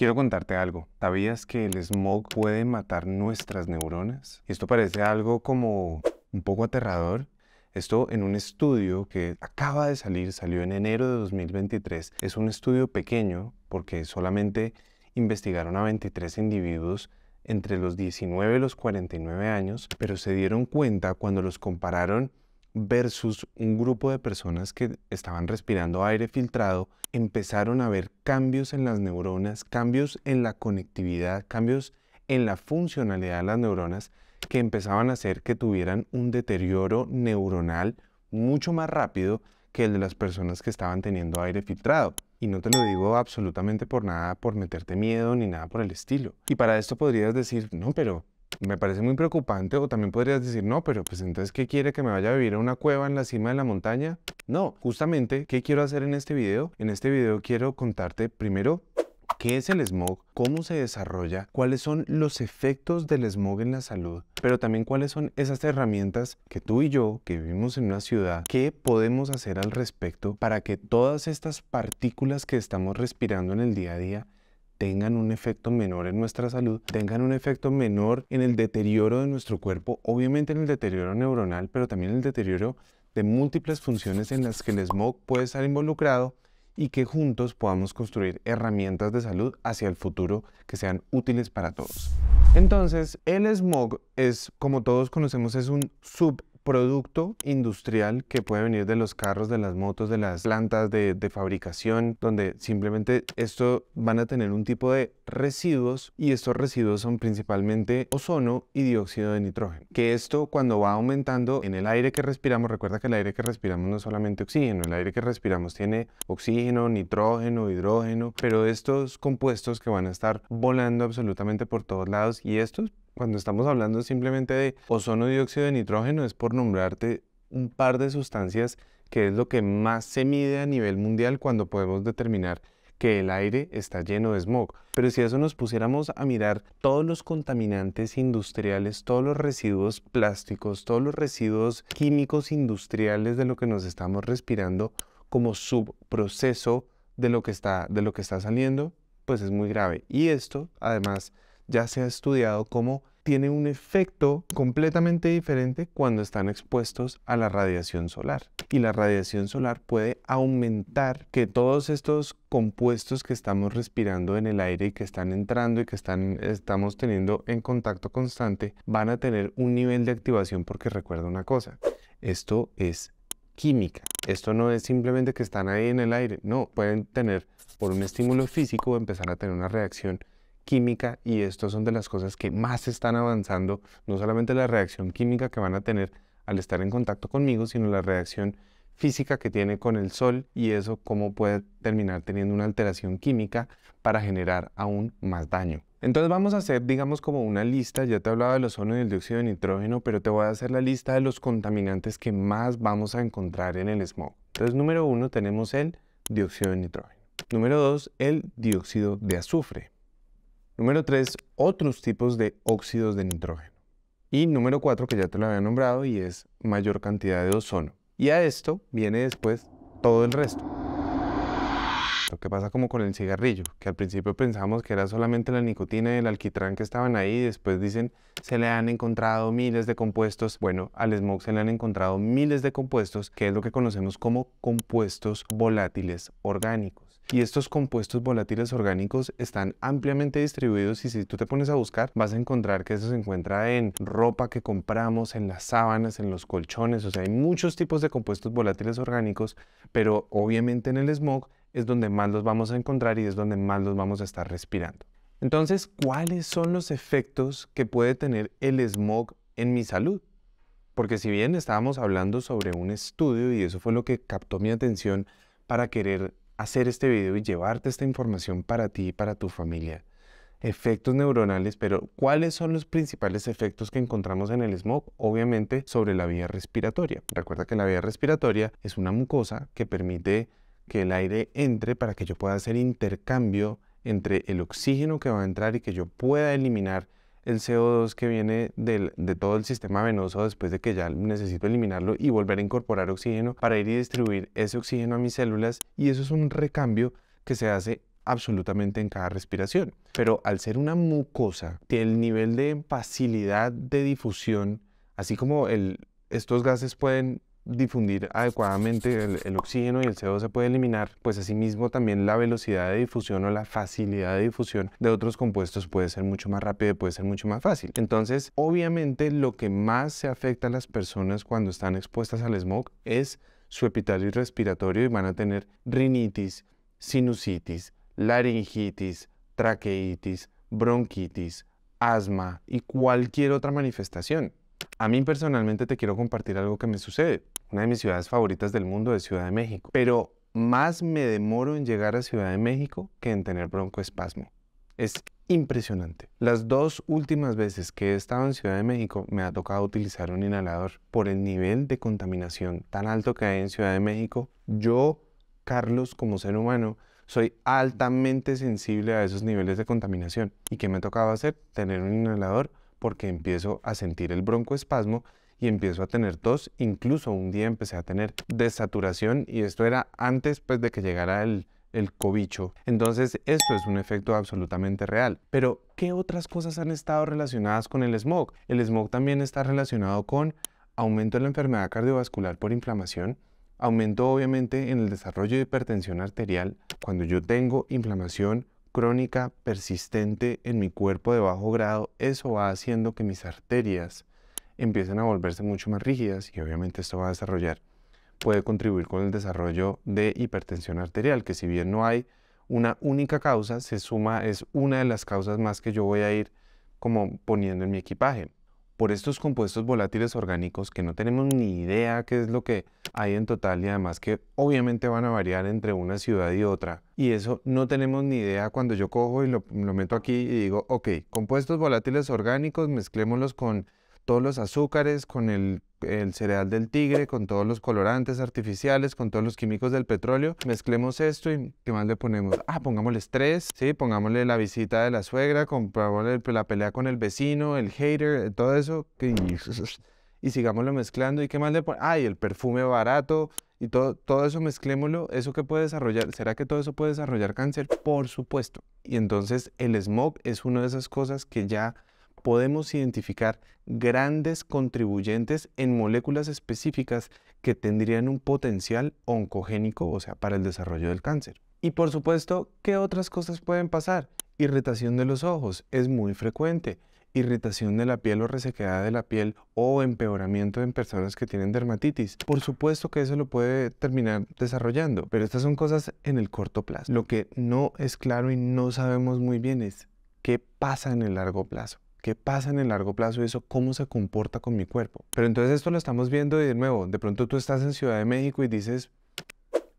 Quiero contarte algo. ¿Sabías que el smog puede matar nuestras neuronas? Esto parece algo como un poco aterrador. Esto en un estudio que acaba de salir, salió en enero de 2023. Es un estudio pequeño porque solamente investigaron a 23 individuos entre los 19 y los 49 años, pero se dieron cuenta cuando los compararon versus un grupo de personas que estaban respirando aire filtrado, empezaron a ver cambios en las neuronas, cambios en la conectividad, cambios en la funcionalidad de las neuronas que empezaban a hacer que tuvieran un deterioro neuronal mucho más rápido que el de las personas que estaban teniendo aire filtrado. Y no te lo digo absolutamente por nada, por meterte miedo ni nada por el estilo. Y para esto podrías decir, no, pero me parece muy preocupante o también podrías decir, no, pero pues entonces, ¿qué quiere que me vaya a vivir a una cueva en la cima de la montaña? No, justamente, ¿qué quiero hacer en este video? En este video quiero contarte primero qué es el smog, cómo se desarrolla, cuáles son los efectos del smog en la salud, pero también cuáles son esas herramientas que tú y yo, que vivimos en una ciudad, qué podemos hacer al respecto para que todas estas partículas que estamos respirando en el día a día tengan un efecto menor en nuestra salud, tengan un efecto menor en el deterioro de nuestro cuerpo, obviamente en el deterioro neuronal, pero también en el deterioro de múltiples funciones en las que el smog puede estar involucrado y que juntos podamos construir herramientas de salud hacia el futuro que sean útiles para todos. Entonces, el smog es, como todos conocemos, es un sub producto industrial que puede venir de los carros, de las motos, de las plantas de, fabricación, donde simplemente esto van a tener un tipo de residuos y estos residuos son principalmente ozono y dióxido de nitrógeno. Que esto cuando va aumentando en el aire que respiramos, recuerda que el aire que respiramos no es solamente oxígeno, el aire que respiramos tiene oxígeno, nitrógeno, hidrógeno, pero estos compuestos que van a estar volando absolutamente por todos lados y estos cuando estamos hablando simplemente de ozono dióxido de nitrógeno es por nombrarte un par de sustancias que es lo que más se mide a nivel mundial cuando podemos determinar que el aire está lleno de smog. Pero si eso nos pusiéramos a mirar todos los contaminantes industriales, todos los residuos plásticos, todos los residuos químicos industriales de lo que nos estamos respirando como subproceso de lo que está, de lo que está saliendo, pues es muy grave. Y esto, además, ya se ha estudiado como tiene un efecto completamente diferente cuando están expuestos a la radiación solar. Y la radiación solar puede aumentar que todos estos compuestos que estamos respirando en el aire y que están entrando y que están, estamos teniendo en contacto constante van a tener un nivel de activación porque recuerda una cosa, esto es química. Esto no es simplemente que están ahí en el aire, no, pueden tener por un estímulo físico empezar a tener una reacción química y esto son de las cosas que más están avanzando, no solamente la reacción química que van a tener al estar en contacto conmigo, sino la reacción física que tiene con el sol y eso cómo puede terminar teniendo una alteración química para generar aún más daño. Entonces vamos a hacer, digamos, como una lista, ya te hablaba del ozono y el dióxido de nitrógeno, pero te voy a hacer la lista de los contaminantes que más vamos a encontrar en el smog. Entonces, número uno tenemos el dióxido de nitrógeno. Número dos, el dióxido de azufre. Número 3, otros tipos de óxidos de nitrógeno. Y número 4, que ya te lo había nombrado, y es mayor cantidad de ozono. Y a esto viene después todo el resto. Lo que pasa como con el cigarrillo, que al principio pensamos que era solamente la nicotina y el alquitrán que estaban ahí, y después dicen se le han encontrado miles de compuestos. Bueno, al smog se le han encontrado miles de compuestos, que es lo que conocemos como compuestos volátiles orgánicos y estos compuestos volátiles orgánicos están ampliamente distribuidos y si tú te pones a buscar vas a encontrar que eso se encuentra en ropa que compramos, en las sábanas, en los colchones, o sea, hay muchos tipos de compuestos volátiles orgánicos, pero obviamente en el smog es donde más los vamos a encontrar y es donde más los vamos a estar respirando. Entonces, ¿cuáles son los efectos que puede tener el smog en mi salud? Porque si bien estábamos hablando sobre un estudio y eso fue lo que captó mi atención para querer hacer este video y llevarte esta información para ti y para tu familia. Efectos neuronales, pero ¿cuáles son los principales efectos que encontramos en el smog? Obviamente sobre la vía respiratoria. Recuerda que la vía respiratoria es una mucosa que permite que el aire entre para que yo pueda hacer intercambio entre el oxígeno que va a entrar y que yo pueda eliminar el CO2 que viene de todo el sistema venoso después de que ya necesito eliminarlo y volver a incorporar oxígeno para ir y distribuir ese oxígeno a mis células y eso es un recambio que se hace absolutamente en cada respiración. Pero al ser una mucosa, el nivel de facilidad de difusión, así como el, estos gases pueden difundir adecuadamente el, oxígeno y el CO2 se puede eliminar, pues asimismo también la velocidad de difusión o la facilidad de difusión de otros compuestos puede ser mucho más y puede ser mucho más fácil. Entonces, obviamente lo que más se afecta a las personas cuando están expuestas al smog es su epitelio respiratorio y van a tener rinitis, sinusitis, laringitis, traqueitis, bronquitis, asma y cualquier otra manifestación. A mí personalmente te quiero compartir algo que me sucede. Una de mis ciudades favoritas del mundo es Ciudad de México, pero más me demoro en llegar a Ciudad de México que en tener broncoespasmo. Es impresionante. Las dos últimas veces que he estado en Ciudad de México me ha tocado utilizar un inhalador por el nivel de contaminación tan alto que hay en Ciudad de México. Yo, Carlos, como ser humano, soy altamente sensible a esos niveles de contaminación. ¿Y qué me ha tocado hacer? Tener un inhalador porque empiezo a sentir el broncoespasmo y empiezo a tener tos, incluso un día empecé a tener desaturación y esto era antes pues de que llegara el, el cobicho. Entonces esto es un efecto absolutamente real. Pero ¿qué otras cosas han estado relacionadas con el smog? El smog también está relacionado con aumento de la enfermedad cardiovascular por inflamación, aumento obviamente en el desarrollo de hipertensión arterial. Cuando yo tengo inflamación crónica persistente en mi cuerpo de bajo grado, eso va haciendo que mis arterias empiecen a volverse mucho más rígidas y obviamente esto va a desarrollar, puede contribuir con el desarrollo de hipertensión arterial, que si bien no hay una única causa, se suma, es una de las causas más que yo voy a ir como poniendo en mi equipaje por estos compuestos volátiles orgánicos que no tenemos ni idea qué es lo que hay en total y además que obviamente van a variar entre una ciudad y otra. Y eso no tenemos ni idea cuando yo cojo y lo, meto aquí y digo, ok, compuestos volátiles orgánicos, mezclémoslos con todos los azúcares, con el, cereal del tigre, con todos los colorantes artificiales, con todos los químicos del petróleo. Mezclemos esto y ¿qué más le ponemos? Ah, pongámosle estrés, ¿sí? Pongámosle la visita de la suegra, pongámosle la pelea con el vecino, el hater, eh, todo eso. Y sigámoslo mezclando. ¿Y qué más le ponemos? Ah, y el perfume barato y todo, todo eso mezclémoslo, eso que puede desarrollar, ¿será que todo eso puede desarrollar cáncer? Por supuesto. Y entonces el smog es una de esas cosas que ya podemos identificar grandes contribuyentes en moléculas específicas que tendrían un potencial oncogénico, o sea, para el desarrollo del cáncer. Y por supuesto, ¿qué otras cosas pueden pasar? Irritación de los ojos es muy frecuente. Irritación de la piel o resequedad de la piel o empeoramiento en personas que tienen dermatitis. Por supuesto que eso lo puede terminar desarrollando, pero estas son cosas en el corto plazo. Lo que no es claro y no sabemos muy bien es qué pasa en el largo plazo. ¿Qué pasa en el largo plazo eso? ¿Cómo se comporta con mi cuerpo? Pero entonces esto lo estamos viendo de nuevo, de pronto tú estás en Ciudad de México y dices,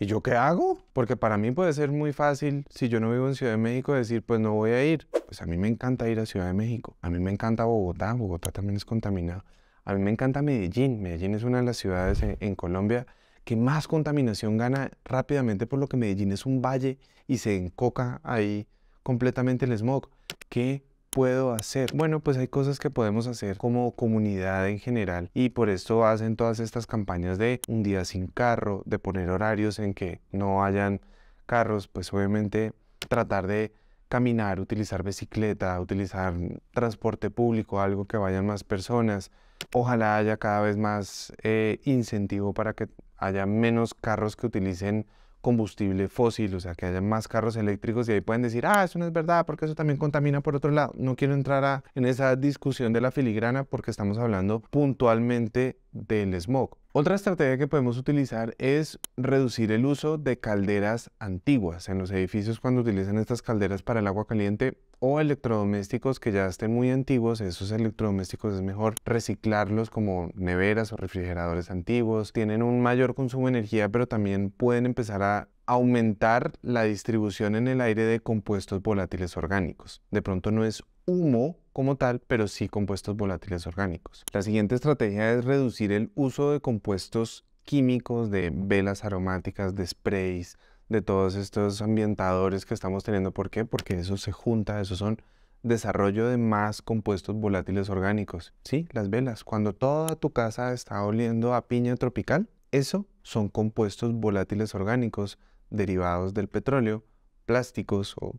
¿y yo qué hago? Porque para mí puede ser muy fácil, si yo no vivo en Ciudad de México, decir, pues no voy a ir. Pues a mí me encanta ir a Ciudad de México, a mí me encanta Bogotá, Bogotá también es contaminado. A mí me encanta Medellín, Medellín es una de las ciudades en, Colombia que más contaminación gana rápidamente, por lo que Medellín es un valle y se encoca ahí completamente el smog. ¿Qué puedo hacer? Bueno, pues hay cosas que podemos hacer como comunidad en general y por esto hacen todas estas campañas de un día sin carro, de poner horarios en que no hayan carros, pues obviamente tratar de caminar, utilizar bicicleta, utilizar transporte público, algo que vayan más personas. Ojalá haya cada vez más eh, incentivo para que haya menos carros que utilicen combustible fósil, o sea, que haya más carros eléctricos y ahí pueden decir, ah, eso no es verdad, porque eso también contamina por otro lado. No quiero entrar a, en esa discusión de la filigrana porque estamos hablando puntualmente del smog. Otra estrategia que podemos utilizar es reducir el uso de calderas antiguas en los edificios cuando utilizan estas calderas para el agua caliente o electrodomésticos que ya estén muy antiguos, esos electrodomésticos es mejor reciclarlos como neveras o refrigeradores antiguos, tienen un mayor consumo de energía pero también pueden empezar a aumentar la distribución en el aire de compuestos volátiles orgánicos. De pronto no es humo como tal, pero sí compuestos volátiles orgánicos. La siguiente estrategia es reducir el uso de compuestos químicos, de velas aromáticas, de sprays, de todos estos ambientadores que estamos teniendo. ¿Por qué? Porque eso se junta, eso son desarrollo de más compuestos volátiles orgánicos. Sí, las velas. Cuando toda tu casa está oliendo a piña tropical, eso son compuestos volátiles orgánicos derivados del petróleo, plásticos o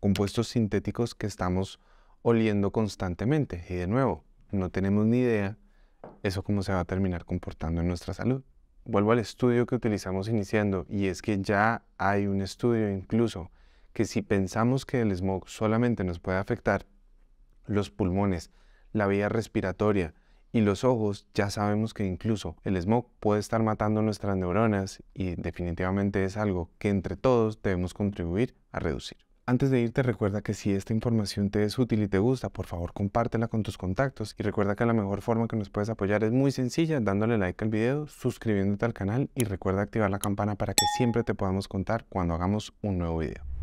compuestos sintéticos que estamos oliendo constantemente. Y de nuevo, no tenemos ni idea eso cómo se va a terminar comportando en nuestra salud. Vuelvo al estudio que utilizamos iniciando y es que ya hay un estudio incluso que si pensamos que el smog solamente nos puede afectar los pulmones, la vía respiratoria y los ojos, ya sabemos que incluso el smog puede estar matando nuestras neuronas y definitivamente es algo que entre todos debemos contribuir a reducir. Antes de irte, recuerda que si esta información te es útil y te gusta, por favor compártela con tus contactos y recuerda que la mejor forma que nos puedes apoyar es muy sencilla, dándole like al video, suscribiéndote al canal y recuerda activar la campana para que siempre te podamos contar cuando hagamos un nuevo video.